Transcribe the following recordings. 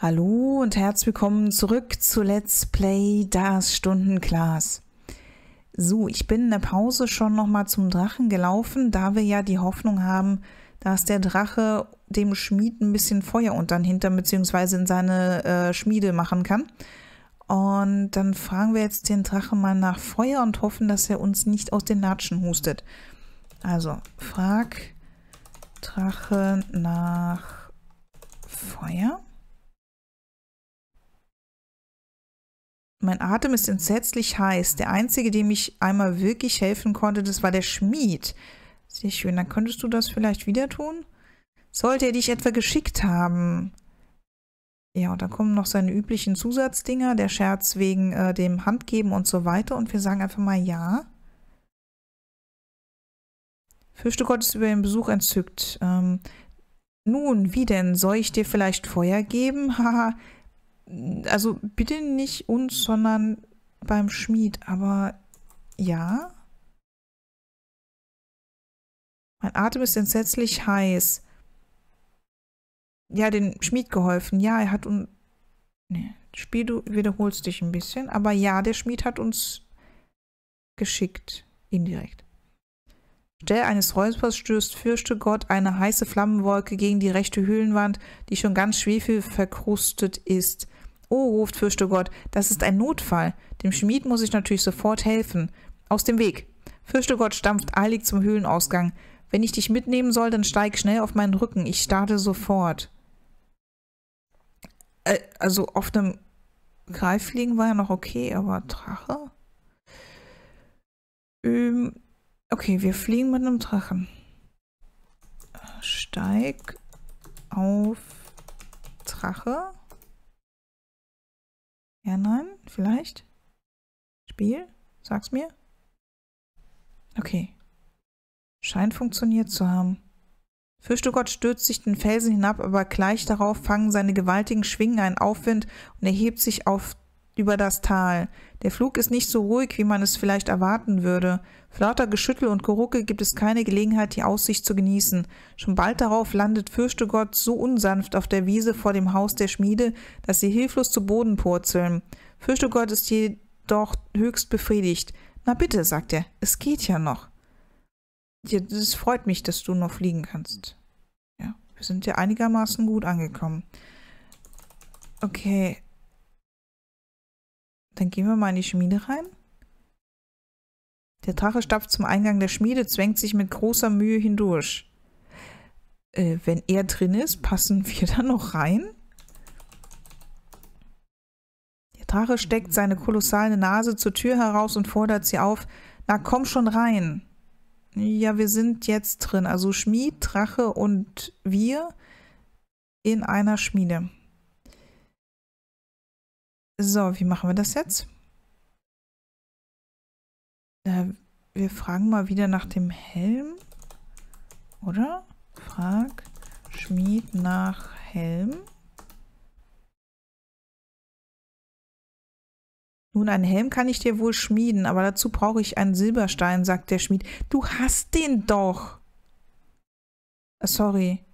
Hallo und herzlich willkommen zurück zu Let's Play Das Stundenglas. So, ich bin in der Pause schon nochmal zum Drachen gelaufen, da wir ja die Hoffnung haben, dass der Drache dem Schmied ein bisschen Feuer unter den Hintern bzw. in seine äh, Schmiede machen kann. Und dann fragen wir jetzt den Drachen mal nach Feuer und hoffen, dass er uns nicht aus den Latschen hustet. Also, frag Drache nach Feuer. Mein Atem ist entsetzlich heiß. Der Einzige, dem ich einmal wirklich helfen konnte, das war der Schmied. Sehr schön, dann könntest du das vielleicht wieder tun? Sollte er dich etwa geschickt haben? Ja, und dann kommen noch seine üblichen Zusatzdinger, der Scherz wegen äh, dem Handgeben und so weiter. Und wir sagen einfach mal ja. Fürchte Gott ist über den Besuch entzückt. Ähm, nun, wie denn? Soll ich dir vielleicht Feuer geben? Haha, also bitte nicht uns, sondern beim Schmied, aber ja. Mein Atem ist entsetzlich heiß. Ja, den Schmied geholfen. Ja, er hat uns. Nee, Spiel, du wiederholst dich ein bisschen. Aber ja, der Schmied hat uns geschickt. Indirekt. Stell eines Räuspers stößt, fürchte Gott, eine heiße Flammenwolke gegen die rechte Höhlenwand, die schon ganz schwefelverkrustet ist. Oh, ruft Fürchtegott, das ist ein Notfall. Dem Schmied muss ich natürlich sofort helfen. Aus dem Weg. Fürchtegott stampft eilig zum Höhlenausgang. Wenn ich dich mitnehmen soll, dann steig schnell auf meinen Rücken. Ich starte sofort. Äh, also auf einem Greifliegen war ja noch okay, aber Drache? Ähm, okay, wir fliegen mit einem Drachen. Steig auf Drache. Ja, nein, vielleicht? Spiel? Sag's mir. Okay. Scheint funktioniert zu haben. Fischtegott stürzt sich den Felsen hinab, aber gleich darauf fangen seine gewaltigen Schwingen einen Aufwind und erhebt sich auf über das Tal. Der Flug ist nicht so ruhig, wie man es vielleicht erwarten würde. Für lauter Geschüttel und Gerucke gibt es keine Gelegenheit, die Aussicht zu genießen. Schon bald darauf landet Fürchtegott so unsanft auf der Wiese vor dem Haus der Schmiede, dass sie hilflos zu Boden purzeln. Fürchtegott ist jedoch höchst befriedigt. Na bitte, sagt er, es geht ja noch. Es freut mich, dass du noch fliegen kannst. Ja, wir sind ja einigermaßen gut angekommen. Okay, dann gehen wir mal in die Schmiede rein. Der Drache stapft zum Eingang der Schmiede, zwängt sich mit großer Mühe hindurch. Äh, wenn er drin ist, passen wir da noch rein? Der Drache steckt seine kolossale Nase zur Tür heraus und fordert sie auf. Na komm schon rein. Ja, wir sind jetzt drin. Also Schmied, Drache und wir in einer Schmiede. So, wie machen wir das jetzt? Äh, wir fragen mal wieder nach dem Helm. Oder? Frag Schmied nach Helm. Nun, einen Helm kann ich dir wohl schmieden, aber dazu brauche ich einen Silberstein, sagt der Schmied. Du hast den doch! Äh, sorry.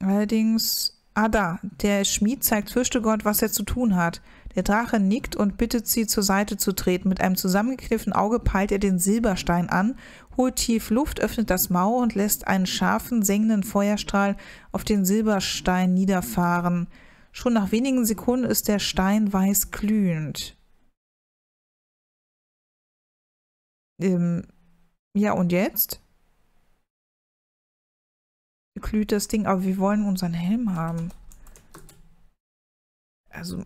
Allerdings Ah da, der Schmied zeigt Fürchtegott, was er zu tun hat. Der Drache nickt und bittet sie, zur Seite zu treten. Mit einem zusammengekniffenen Auge peilt er den Silberstein an, holt tief Luft, öffnet das Maul und lässt einen scharfen, sengenden Feuerstrahl auf den Silberstein niederfahren. Schon nach wenigen Sekunden ist der Stein weiß glühend. Ähm, ja, und jetzt? glüht das Ding, aber wir wollen unseren Helm haben. Also,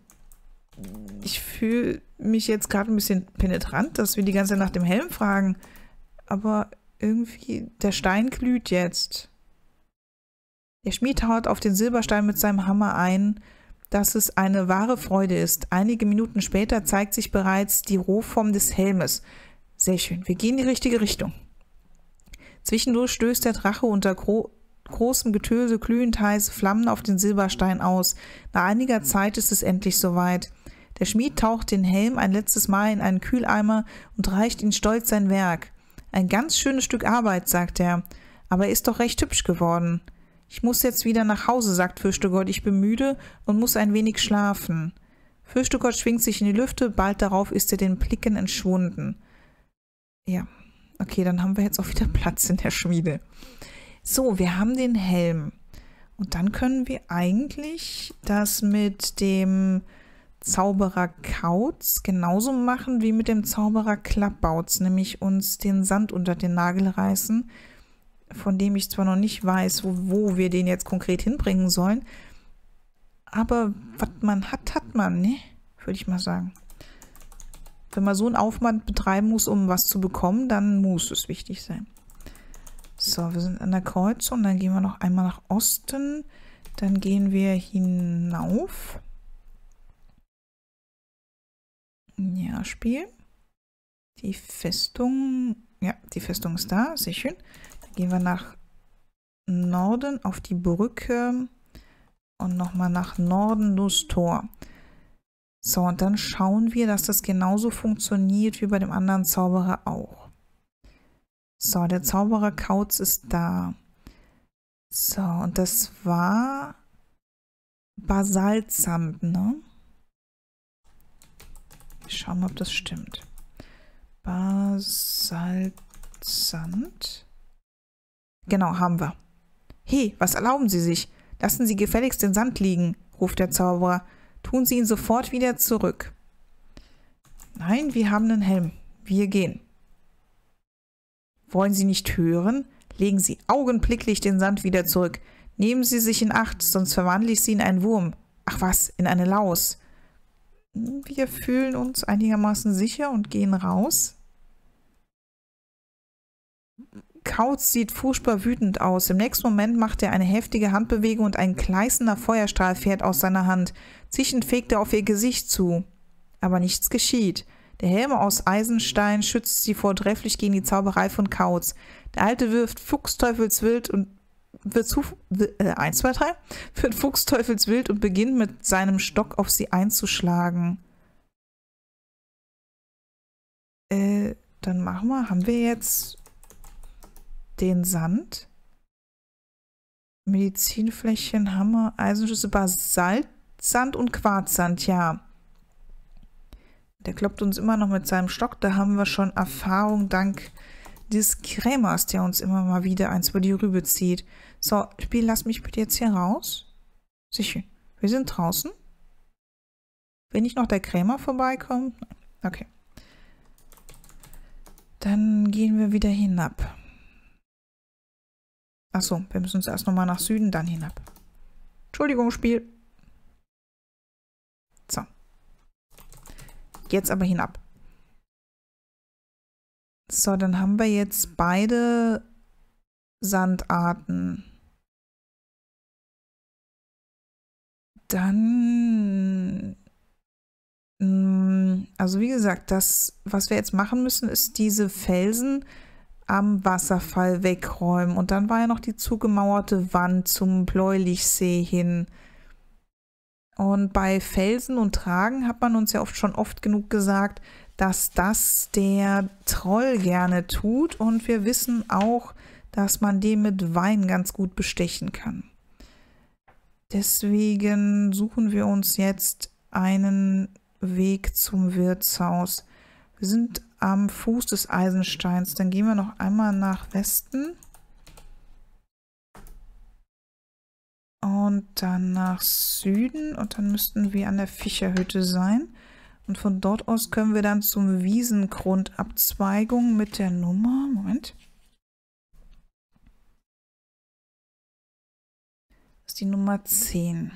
ich fühle mich jetzt gerade ein bisschen penetrant, dass wir die ganze Zeit nach dem Helm fragen. Aber irgendwie, der Stein glüht jetzt. Der Schmied haut auf den Silberstein mit seinem Hammer ein, dass es eine wahre Freude ist. Einige Minuten später zeigt sich bereits die Rohform des Helmes. Sehr schön, wir gehen in die richtige Richtung. Zwischendurch stößt der Drache unter, gro großem Getöse glühend heiße Flammen auf den Silberstein aus. Nach einiger Zeit ist es endlich soweit. Der Schmied taucht den Helm ein letztes Mal in einen Kühleimer und reicht ihn stolz sein Werk. Ein ganz schönes Stück Arbeit, sagt er, aber er ist doch recht hübsch geworden. Ich muss jetzt wieder nach Hause, sagt Fürstegott. ich bin müde und muss ein wenig schlafen. Fürstegott schwingt sich in die Lüfte, bald darauf ist er den Blicken entschwunden. Ja, okay, dann haben wir jetzt auch wieder Platz in der Schmiede. So, wir haben den Helm. Und dann können wir eigentlich das mit dem Zauberer Kautz genauso machen wie mit dem Zauberer Klappbautz, nämlich uns den Sand unter den Nagel reißen, von dem ich zwar noch nicht weiß, wo, wo wir den jetzt konkret hinbringen sollen, aber was man hat, hat man, ne? Würde ich mal sagen. Wenn man so einen Aufwand betreiben muss, um was zu bekommen, dann muss es wichtig sein. So, wir sind an der Kreuzung. Dann gehen wir noch einmal nach Osten. Dann gehen wir hinauf. Ja, Spiel. Die Festung. Ja, die Festung ist da. Sehr schön. Dann gehen wir nach Norden auf die Brücke. Und nochmal nach Norden durchs Tor. So, und dann schauen wir, dass das genauso funktioniert wie bei dem anderen Zauberer auch. So, der mhm. Zauberer Kauz ist da. So, und das war Basaltsand, ne? Ich schau mal, ob das stimmt. Basaltsand. Genau, haben wir. Hey, was erlauben Sie sich? Lassen Sie gefälligst den Sand liegen, ruft der Zauberer. Tun Sie ihn sofort wieder zurück. Nein, wir haben einen Helm. Wir gehen. Wollen Sie nicht hören? Legen Sie augenblicklich den Sand wieder zurück. Nehmen Sie sich in Acht, sonst verwandle ich Sie in einen Wurm. Ach was, in eine Laus. Wir fühlen uns einigermaßen sicher und gehen raus. Kautz sieht furchtbar wütend aus. Im nächsten Moment macht er eine heftige Handbewegung und ein gleißender Feuerstrahl fährt aus seiner Hand. Zischend fegt er auf ihr Gesicht zu. Aber nichts geschieht. Der Helm aus Eisenstein schützt sie vortrefflich gegen die Zauberei von Kautz. Der Alte wirft Fuchsteufelswild und wird zu, äh, 1, 2, 3, wird Fuchsteufelswild und beginnt mit seinem Stock auf sie einzuschlagen. Äh, dann machen wir, haben wir jetzt den Sand? Medizinflächen, Hammer, Eisenschüsse, Basaltsand und Quarzsand, ja. Der kloppt uns immer noch mit seinem Stock. Da haben wir schon Erfahrung dank des Krämers, der uns immer mal wieder eins über die Rübe zieht. So, Spiel, lass mich bitte jetzt hier raus. Sicher. Wir sind draußen. Wenn nicht noch der Krämer vorbeikommt. Okay. Dann gehen wir wieder hinab. Achso, wir müssen uns erst nochmal nach Süden, dann hinab. Entschuldigung, Spiel. jetzt aber hinab. So, dann haben wir jetzt beide Sandarten. Dann, mm, also wie gesagt, das, was wir jetzt machen müssen, ist diese Felsen am Wasserfall wegräumen. Und dann war ja noch die zugemauerte Wand zum Bläulichsee hin. Und bei Felsen und Tragen hat man uns ja oft schon oft genug gesagt, dass das der Troll gerne tut. Und wir wissen auch, dass man den mit Wein ganz gut bestechen kann. Deswegen suchen wir uns jetzt einen Weg zum Wirtshaus. Wir sind am Fuß des Eisensteins. Dann gehen wir noch einmal nach Westen. Und dann nach Süden und dann müssten wir an der Fischerhütte sein. Und von dort aus können wir dann zum Wiesengrund Abzweigung mit der Nummer. Moment. Das ist die Nummer 10.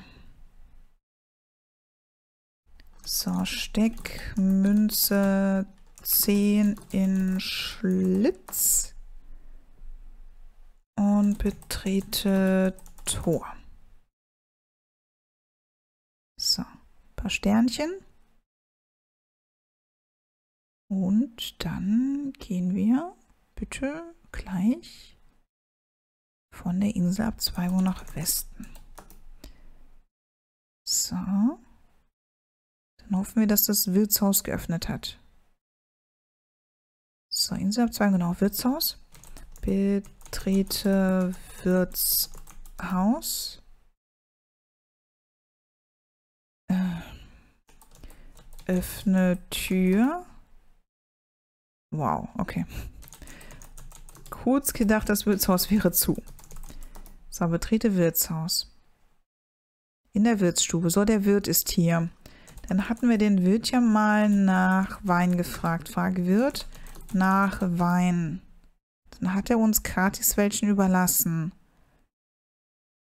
So, Steck, Münze 10 in Schlitz. Und betrete Tor. paar Sternchen. Und dann gehen wir bitte gleich von der Insel ab Inselabzweigung nach Westen. So. Dann hoffen wir, dass das Wirtshaus geöffnet hat. So, Insel ab Inselabzweigung, genau, Wirtshaus. Betrete Wirtshaus. Äh, öffne Tür. Wow, okay. Kurz gedacht, das Wirtshaus wäre zu. So, betrete Wirtshaus. In der Wirtsstube. So, der Wirt ist hier. Dann hatten wir den Wirt ja mal nach Wein gefragt. Frage Wirt nach Wein. Dann hat er uns gratis welchen überlassen.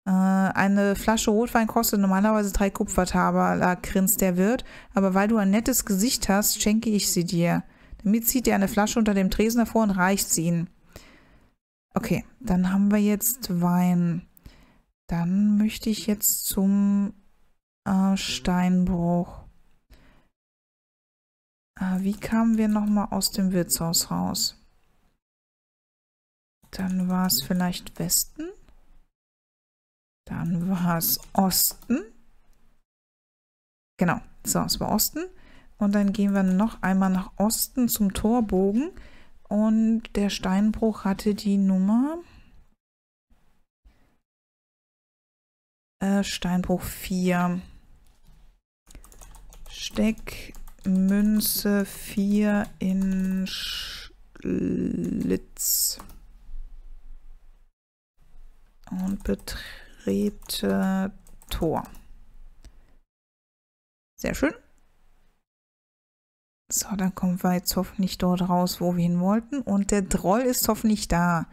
Äh, eine Flasche Rotwein kostet normalerweise drei Kupfertaber, da grinst der Wirt, aber weil du ein nettes Gesicht hast, schenke ich sie dir. Damit zieht er eine Flasche unter dem Tresen hervor und reicht sie ihm. Okay, dann haben wir jetzt Wein. Dann möchte ich jetzt zum äh, Steinbruch. Äh, wie kamen wir nochmal aus dem Wirtshaus raus? Dann war es vielleicht Westen? Dann war es Osten. Genau, so, es war Osten. Und dann gehen wir noch einmal nach Osten zum Torbogen. Und der Steinbruch hatte die Nummer... Äh, Steinbruch 4. Steckmünze 4 in Schlitz. Und Betrieb. Grete Tor. Sehr schön. So, dann kommen wir jetzt hoffentlich dort raus, wo wir hin wollten. Und der Droll ist hoffentlich da.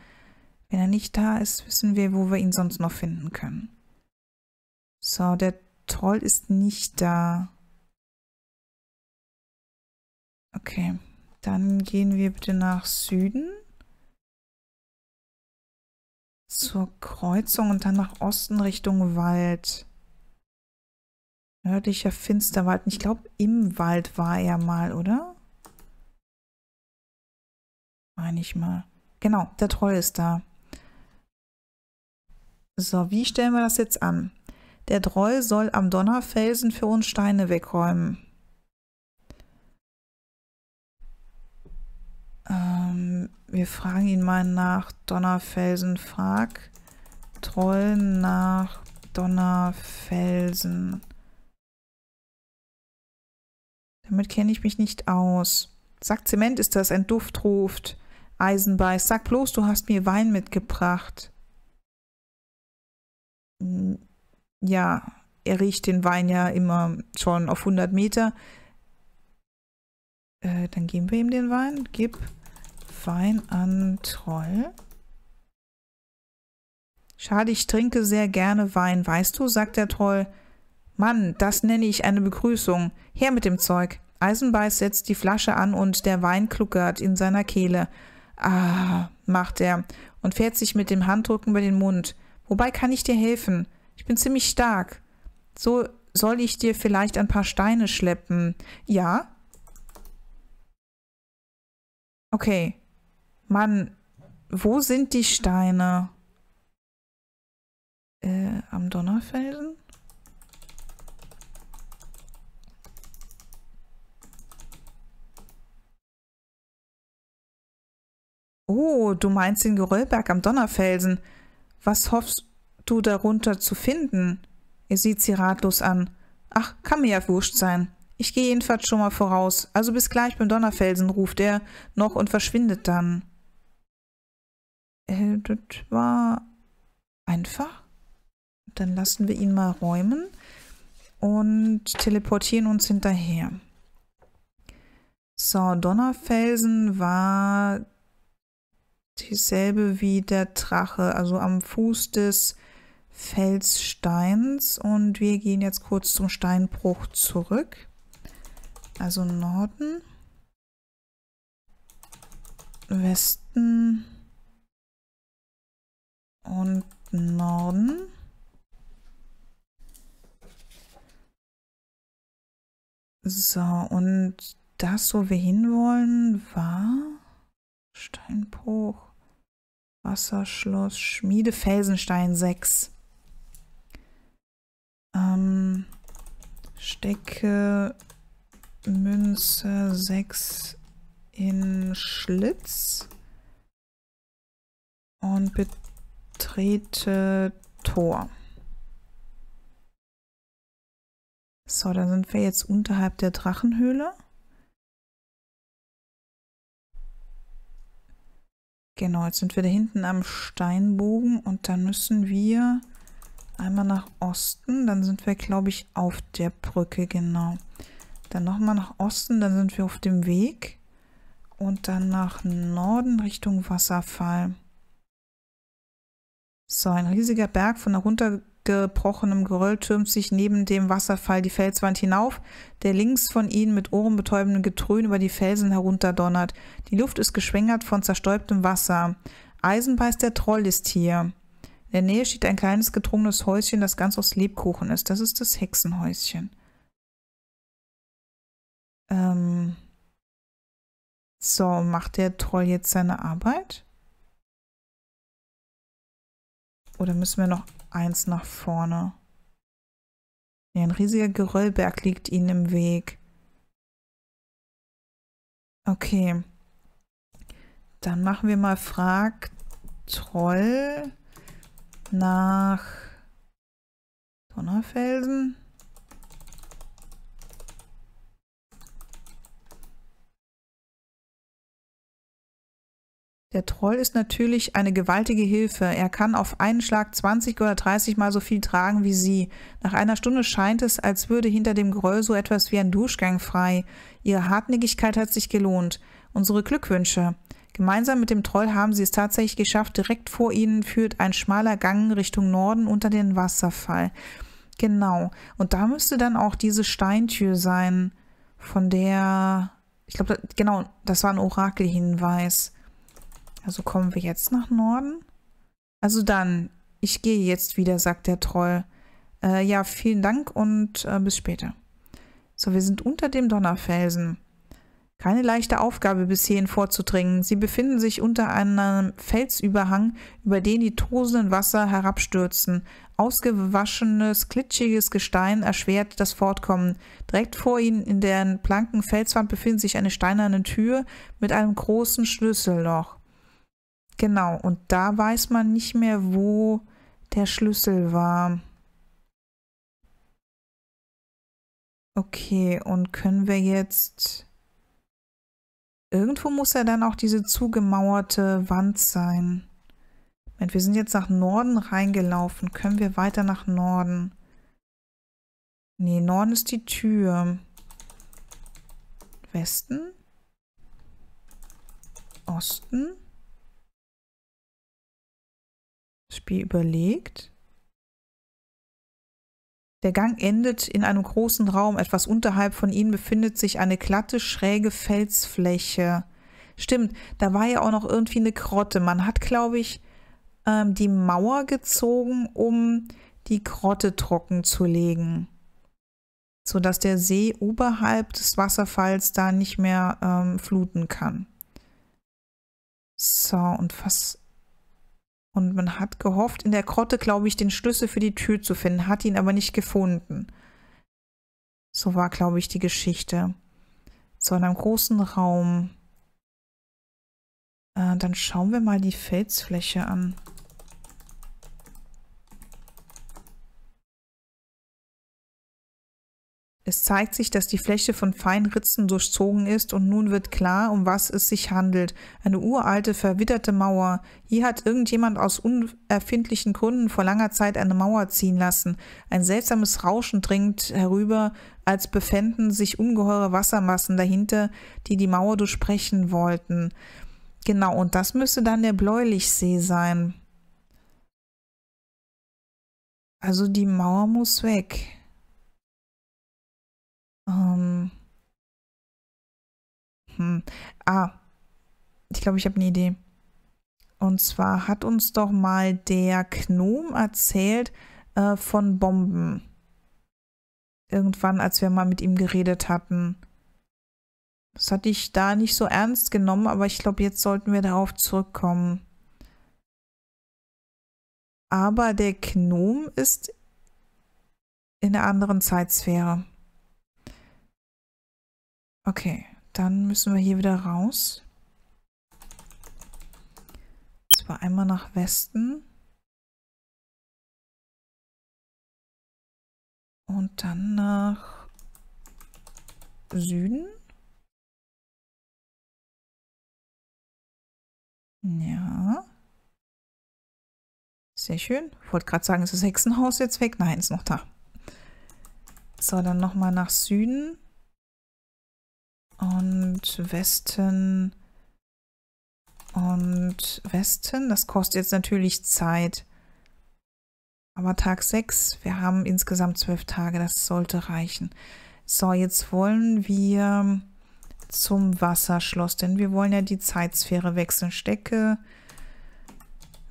Wenn er nicht da ist, wissen wir, wo wir ihn sonst noch finden können. So, der Troll ist nicht da. Okay, dann gehen wir bitte nach Süden zur Kreuzung und dann nach Osten Richtung Wald. Nördlicher Finsterwald. Ich glaube, im Wald war er mal, oder? Meine ich mal. Genau, der Troll ist da. So, wie stellen wir das jetzt an? Der Troll soll am Donnerfelsen für uns Steine wegräumen. Ähm, wir fragen ihn mal nach Donnerfelsen. Frag Troll nach Donnerfelsen. Damit kenne ich mich nicht aus. Sag Zement ist das, ein Duft ruft. Eisenbeiß, sag bloß, du hast mir Wein mitgebracht. Hm, ja, er riecht den Wein ja immer schon auf 100 Meter. Äh, dann geben wir ihm den Wein. Gib Wein an Troll. Schade, ich trinke sehr gerne Wein, weißt du, sagt der Troll. Mann, das nenne ich eine Begrüßung. Her mit dem Zeug. Eisenbeiß setzt die Flasche an und der Wein kluckert in seiner Kehle. Ah, macht er und fährt sich mit dem Handrücken über den Mund. Wobei kann ich dir helfen? Ich bin ziemlich stark. So soll ich dir vielleicht ein paar Steine schleppen. Ja? Okay. Mann, wo sind die Steine? Äh, am Donnerfelsen? Oh, du meinst den Geröllberg am Donnerfelsen. Was hoffst du darunter zu finden? Er sieht sie ratlos an. Ach, kann mir ja wurscht sein. Ich gehe jedenfalls schon mal voraus. Also bis gleich beim Donnerfelsen, ruft er noch und verschwindet dann. Äh, das war einfach. Dann lassen wir ihn mal räumen und teleportieren uns hinterher. So, Donnerfelsen war dieselbe wie der Drache, also am Fuß des Felssteins. Und wir gehen jetzt kurz zum Steinbruch zurück. Also Norden, Westen, und Norden. So, und das, wo wir hinwollen, war Steinbruch, Wasserschloss, Schmiede, Felsenstein 6. Ähm, stecke Münze 6 in Schlitz und bitte Trete Tor. So, dann sind wir jetzt unterhalb der Drachenhöhle. Genau, jetzt sind wir da hinten am Steinbogen und dann müssen wir einmal nach Osten. Dann sind wir, glaube ich, auf der Brücke, genau. Dann nochmal nach Osten, dann sind wir auf dem Weg. Und dann nach Norden Richtung Wasserfall. So, ein riesiger Berg von heruntergebrochenem Geröll türmt sich neben dem Wasserfall die Felswand hinauf, der links von ihnen mit ohrenbetäubendem Getröhn über die Felsen herunterdonnert. Die Luft ist geschwängert von zerstäubtem Wasser. Eisenbeiß der Troll ist hier. In der Nähe steht ein kleines getrunkenes Häuschen, das ganz aus Lebkuchen ist. Das ist das Hexenhäuschen. Ähm so, macht der Troll jetzt seine Arbeit? Oder müssen wir noch eins nach vorne? Ja, ein riesiger Geröllberg liegt ihnen im Weg. Okay. Dann machen wir mal Frag Troll nach Donnerfelsen. Der Troll ist natürlich eine gewaltige Hilfe. Er kann auf einen Schlag 20 oder 30 mal so viel tragen wie sie. Nach einer Stunde scheint es, als würde hinter dem Gröll so etwas wie ein Duschgang frei. Ihre Hartnäckigkeit hat sich gelohnt. Unsere Glückwünsche. Gemeinsam mit dem Troll haben sie es tatsächlich geschafft. Direkt vor ihnen führt ein schmaler Gang Richtung Norden unter den Wasserfall. Genau. Und da müsste dann auch diese Steintür sein, von der... Ich glaube, genau, das war ein Orakelhinweis. Also kommen wir jetzt nach Norden? Also dann, ich gehe jetzt wieder, sagt der Troll. Äh, ja, vielen Dank und äh, bis später. So, wir sind unter dem Donnerfelsen. Keine leichte Aufgabe bis hierhin vorzudringen. Sie befinden sich unter einem Felsüberhang, über den die tosenden Wasser herabstürzen. Ausgewaschenes, glitschiges Gestein erschwert das Fortkommen. Direkt vor ihnen in der blanken Felswand befindet sich eine steinerne Tür mit einem großen Schlüsselloch. Genau, und da weiß man nicht mehr, wo der Schlüssel war. Okay, und können wir jetzt... Irgendwo muss ja dann auch diese zugemauerte Wand sein. Moment, wir sind jetzt nach Norden reingelaufen. Können wir weiter nach Norden? Nee, Norden ist die Tür. Westen? Osten? Spiel überlegt. Der Gang endet in einem großen Raum. Etwas unterhalb von ihnen befindet sich eine glatte, schräge Felsfläche. Stimmt, da war ja auch noch irgendwie eine Grotte. Man hat, glaube ich, ähm, die Mauer gezogen, um die Grotte trocken zu legen. Sodass der See oberhalb des Wasserfalls da nicht mehr ähm, fluten kann. So, und was und man hat gehofft, in der Grotte, glaube ich, den Schlüssel für die Tür zu finden, hat ihn aber nicht gefunden. So war, glaube ich, die Geschichte. So in einem großen Raum. Äh, dann schauen wir mal die Felsfläche an. Es zeigt sich, dass die Fläche von feinen Ritzen durchzogen ist und nun wird klar, um was es sich handelt. Eine uralte, verwitterte Mauer. Hier hat irgendjemand aus unerfindlichen Gründen vor langer Zeit eine Mauer ziehen lassen. Ein seltsames Rauschen dringt herüber, als befänden sich ungeheure Wassermassen dahinter, die die Mauer durchbrechen wollten. Genau, und das müsste dann der Bläulichsee sein. Also die Mauer muss weg. Ähm. Hm. Ah, ich glaube, ich habe eine Idee. Und zwar hat uns doch mal der Gnome erzählt äh, von Bomben. Irgendwann, als wir mal mit ihm geredet hatten. Das hatte ich da nicht so ernst genommen, aber ich glaube, jetzt sollten wir darauf zurückkommen. Aber der Gnome ist in einer anderen Zeitsphäre. Okay, dann müssen wir hier wieder raus. Zwar einmal nach Westen. Und dann nach Süden. Ja. Sehr schön. Ich wollte gerade sagen, ist das Hexenhaus jetzt weg? Nein, ist noch da. So, dann nochmal nach Süden und Westen und Westen. Das kostet jetzt natürlich Zeit. Aber Tag 6, wir haben insgesamt 12 Tage, das sollte reichen. So, jetzt wollen wir zum Wasserschloss, denn wir wollen ja die Zeitsphäre wechseln. Stecke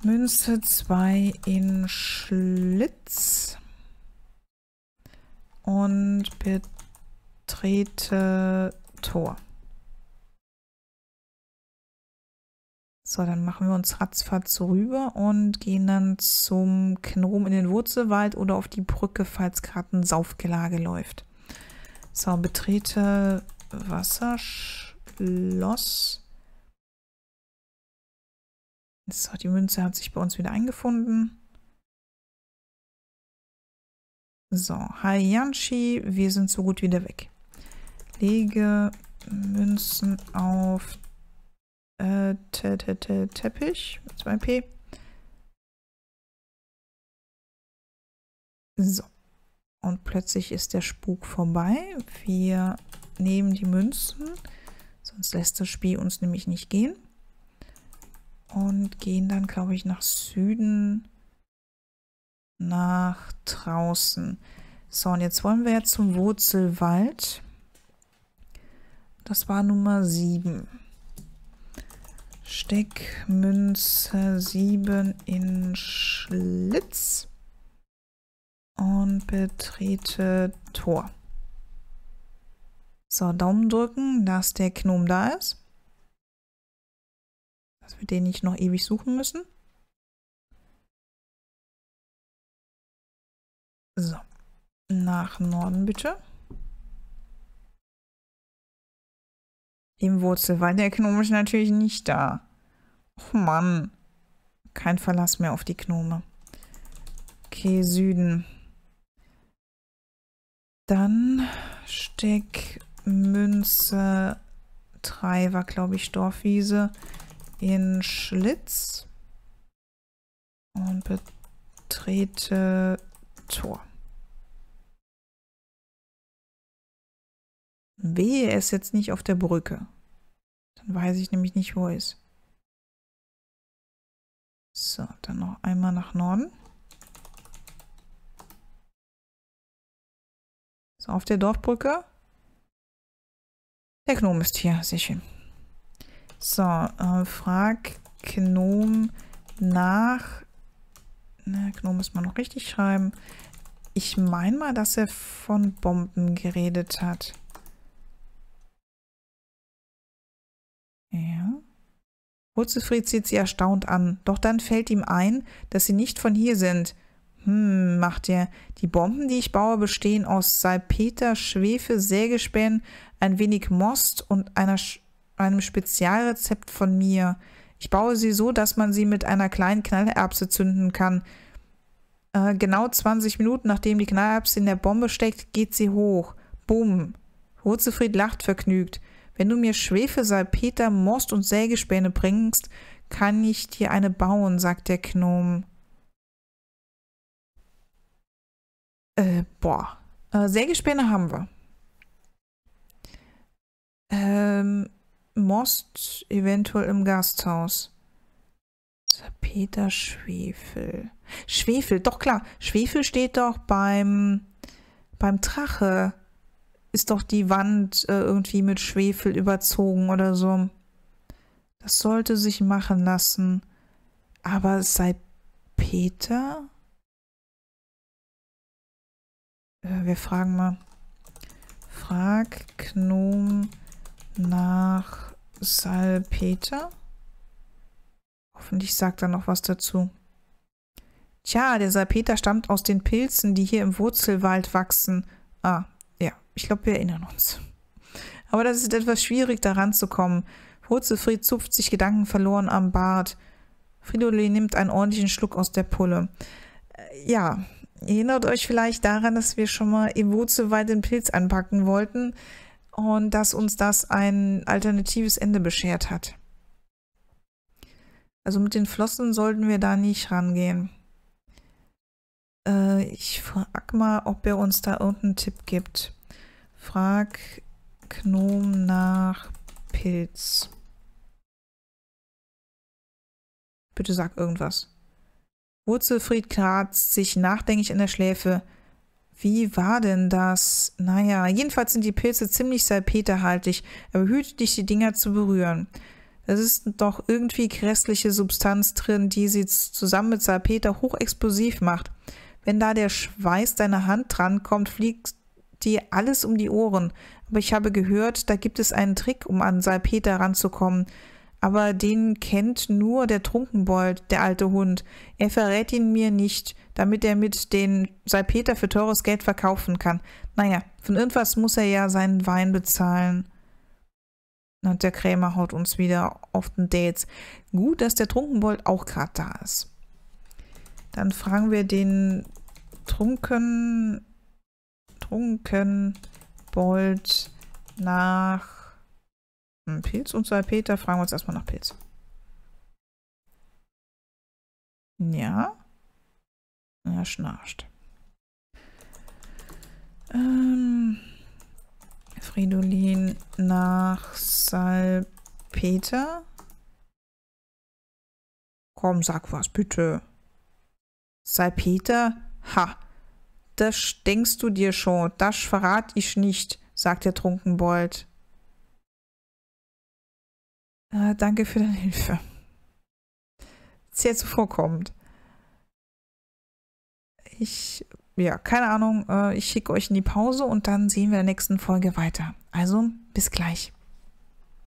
Münze 2 in Schlitz und betrete Tor. So, dann machen wir uns ratzfatz rüber und gehen dann zum Gnom in den Wurzelwald oder auf die Brücke, falls gerade ein Saufgelage läuft. So, betrete Wasserschloss. So, die Münze hat sich bei uns wieder eingefunden. So, hi Yanshi, wir sind so gut wieder weg lege Münzen auf äh, te, Teppich, 2p. So. Und plötzlich ist der Spuk vorbei. Wir nehmen die Münzen, sonst lässt das Spiel uns nämlich nicht gehen. Und gehen dann, glaube ich, nach Süden, nach draußen. So, und jetzt wollen wir ja zum Wurzelwald. Das war Nummer 7. Steck Münze 7 in Schlitz und betrete Tor. So, Daumen drücken, dass der Gnom da ist. Dass wir den nicht noch ewig suchen müssen. So, nach Norden bitte. Im Wurzel war der Gnomisch natürlich nicht da. Oh Mann. Kein Verlass mehr auf die Gnome. Okay, Süden. Dann Steck, Münze, war, glaube ich, Dorfwiese in Schlitz. Und betrete Tor. Wehe, er ist jetzt nicht auf der Brücke. Dann weiß ich nämlich nicht, wo er ist. So, dann noch einmal nach Norden. So, auf der Dorfbrücke. Der Gnome ist hier, sehr schön. So, äh, frag Gnome nach... Na, Gnome muss man noch richtig schreiben. Ich meine mal, dass er von Bomben geredet hat. Wurzefried sieht sie erstaunt an, doch dann fällt ihm ein, dass sie nicht von hier sind. Hm, macht er, die Bomben, die ich baue, bestehen aus Salpeter, Schwefel, Sägespänen, ein wenig Most und einer, einem Spezialrezept von mir. Ich baue sie so, dass man sie mit einer kleinen Knallerbse zünden kann. Äh, genau 20 Minuten, nachdem die Knallerbse in der Bombe steckt, geht sie hoch. Bumm. Wurzefried lacht vergnügt. Wenn du mir Schwefel, Salpeter, Most und Sägespäne bringst, kann ich dir eine bauen, sagt der Gnome. Äh, boah. Äh, Sägespäne haben wir. Ähm, Most eventuell im Gasthaus. Salpeter, Schwefel. Schwefel, doch klar. Schwefel steht doch beim, beim Drache ist doch die Wand äh, irgendwie mit Schwefel überzogen oder so. Das sollte sich machen lassen. Aber sei Peter? Äh, wir fragen mal. Frag Gnom nach Salpeter? Hoffentlich sagt er noch was dazu. Tja, der Salpeter stammt aus den Pilzen, die hier im Wurzelwald wachsen. Ah, ich glaube, wir erinnern uns. Aber das ist etwas schwierig, da ranzukommen. Hurzefried zupft sich Gedanken verloren am Bart. Fridolin nimmt einen ordentlichen Schluck aus der Pulle. Äh, ja, erinnert euch vielleicht daran, dass wir schon mal Ewozeweit den Pilz anpacken wollten und dass uns das ein alternatives Ende beschert hat. Also mit den Flossen sollten wir da nicht rangehen. Äh, ich frage mal, ob er uns da irgendeinen Tipp gibt. Frag Gnome nach Pilz. Bitte sag irgendwas. Wurzelfried kratzt sich nachdenklich in der Schläfe. Wie war denn das? Naja, jedenfalls sind die Pilze ziemlich salpeterhaltig, Er hüte dich, die Dinger zu berühren. Es ist doch irgendwie grässliche Substanz drin, die sie zusammen mit Salpeter hochexplosiv macht. Wenn da der Schweiß deiner Hand drankommt, fliegt dir alles um die Ohren. Aber ich habe gehört, da gibt es einen Trick, um an Salpeter ranzukommen. Aber den kennt nur der Trunkenbold, der alte Hund. Er verrät ihn mir nicht, damit er mit den Salpeter für teures Geld verkaufen kann. Naja, von irgendwas muss er ja seinen Wein bezahlen. Und der Krämer haut uns wieder auf den Dates. Gut, dass der Trunkenbold auch gerade da ist. Dann fragen wir den Trunken Bolt, nach hm, Pilz und Salpeter. Fragen wir uns erstmal nach Pilz. Ja. Er schnarcht. Ähm, Fridolin nach Salpeter. Komm, sag was, bitte. Salpeter? Ha, das denkst du dir schon, das verrat ich nicht, sagt der Trunkenbold. Äh, danke für deine Hilfe. Sehr zuvorkommend. Ich, ja, keine Ahnung, äh, ich schicke euch in die Pause und dann sehen wir in der nächsten Folge weiter. Also, bis gleich.